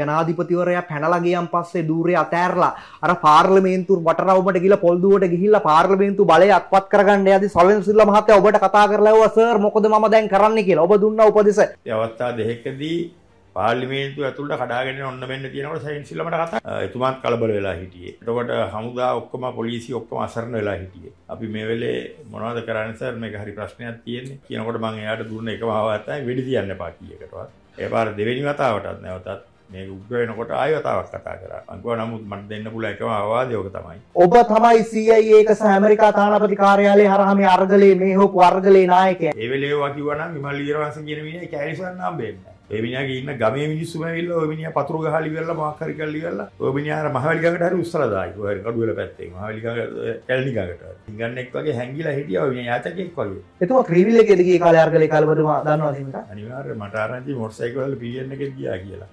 ජනාධිපතිවරයා පැනලා ගියන් පස්සේ ධූරේ අතෑරලා අර පාර්ලිමේන්තු වටරවුමට ගිහිල්ලා පොල් දුවට ගිහිල්ලා පාර්ලිමේන්තු බලය අත්පත් කරගන්න යද්දී සොලෙන් සිල්ලා මහත්තයා ඔබට කතා කරලා ඇව්වා සර් මොකද මම දැන් කරන්නේ කියලා. ඔබ දුන්න උපදෙස. ඒ අවස්ථා දෙකකදී පාර්ලිමේන්තු ඇතුළට කඩාගෙන ඔන්න මෙන්න කියනකොට සයින්සිල්ලමට කතා එතුමාත් කලබල වෙලා හිටියේ. එතකොට හමුදා ඔක්කොම පොලිසිය ඔක්කොම අසරණ වෙලා හිටියේ. අපි මේ වෙලේ මොනවද කරන්නේ සර් මේක හරි ප්‍රශ්නයක් තියෙන්නේ. කියනකොට මම එයාට දුන්න එකම අවස්ථාවේ වෙඩි තියන්න එපා කීයකටවත්. ඒ පාර දෙවෙනි වතාවටත් නැවතත් මේ උග්‍ර වෙනකොට ආයවතාවක් කතා කරා. අංගුව නමුත් මට දෙන්න පුළුවන් එකම අවවාදයක තමයි. ඔබ තමයි CIA එක සහ ඇමරිකා තානාපති කාර්යාලයේ හරහා මේ අර්ගලේ මේ හොපු අර්ගලේ නායකයා. ඒ වෙලේ ඔවා කිව්වනම් විමල් ඊරවංශ කියන මිනිහා කැලිසන් නම් බෙන්නේ. ඒ මිනිහාගේ ඉන්න ගමේ මිනිස්සුම ඇවිල්ලා ඔය මිනිහා පතුරු ගහලා ඉවරලා මොකක් හරි කරලා ඉවරලා ඔය මිනිහා අර මහවැලි ගඟට හරි උස්සලා දායි. ඔය හරි කඩුවල පැත්තේ මහවැලි ගඟ කැලණි ගඟට. ඉංගන්නෙක් වගේ හැංගිලා හිටියා ඔය මිනිහා යාචකෙක් වගේ. එතුමා ක්‍රීවිල් එකේදී ගිය කාලේ අර්ගලේ කාලවලට දන්නවද මේක? අනිවාර්යයෙන් මට ආරංචි මොටර් සයිකල් වල පීඩියන් එකේ ගියා කියලා.